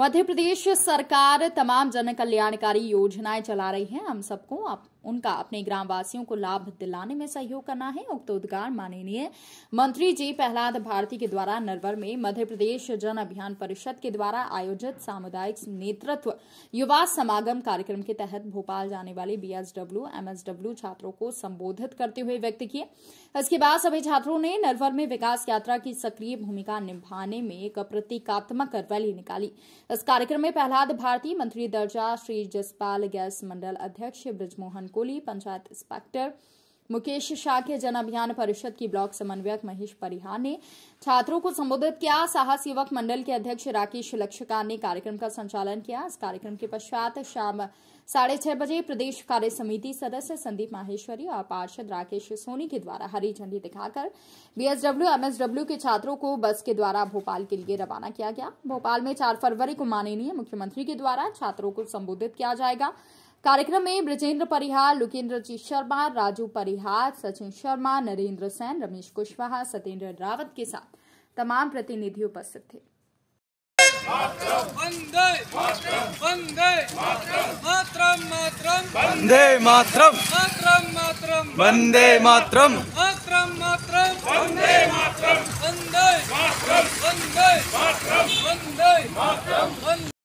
मध्य प्रदेश सरकार तमाम जन कल्याणकारी योजनाएं चला रही है हम सबको आप उनका अपने ग्रामवासियों को लाभ दिलाने में सहयोग करना है उक्त उद्गार माननीय मंत्री जी प्रहलाद भारती के द्वारा नरवर में मध्य प्रदेश जन अभियान परिषद के द्वारा आयोजित सामुदायिक नेतृत्व युवा समागम कार्यक्रम के तहत भोपाल जाने वाले बीएसडब्ल्यू एमएसडब्ल्यू छात्रों को संबोधित करते हुए व्यक्त किए इसके बाद सभी छात्रों ने नरवर में विकास यात्रा की सक्रिय भूमिका निभाने में एक प्रतीकात्मक रैली निकाली इस कार्यक्रम में प्रहलाद भारती मंत्री दर्जा श्री जसपाल गैस मंडल अध्यक्ष ब्रजमोहन कोली पंचायत इंस्पेक्टर मुकेश शाह के जन अभियान परिषद की ब्लॉक समन्वयक महेश परिहार ने छात्रों को संबोधित किया साहस युवक मंडल के अध्यक्ष राकेश लक्ष्यकार ने कार्यक्रम का संचालन किया इस कार्यक्रम के पश्चात शाम साढ़े छह बजे प्रदेश कार्य समिति सदस्य संदीप माहेश्वरी और पार्षद राकेश सोनी के द्वारा हरी झंडी दिखाकर बीएसडब्ल्यू एमएसडब्ल्यू के छात्रों को बस के द्वारा भोपाल के लिए रवाना किया गया भोपाल में चार फरवरी को माननीय मुख्यमंत्री के द्वारा छात्रों को संबोधित किया जाएगा कार्यक्रम में ब्रजेंद्र परिहार लुकेन्द्र जी शर्मा राजू परिहार सचिन शर्मा नरेंद्र सैन रमेश कुशवाहा सत्येंद्र रावत के साथ तमाम प्रतिनिधि उपस्थित थे वंदे मातरम वंदे मातरम वंदे मातरम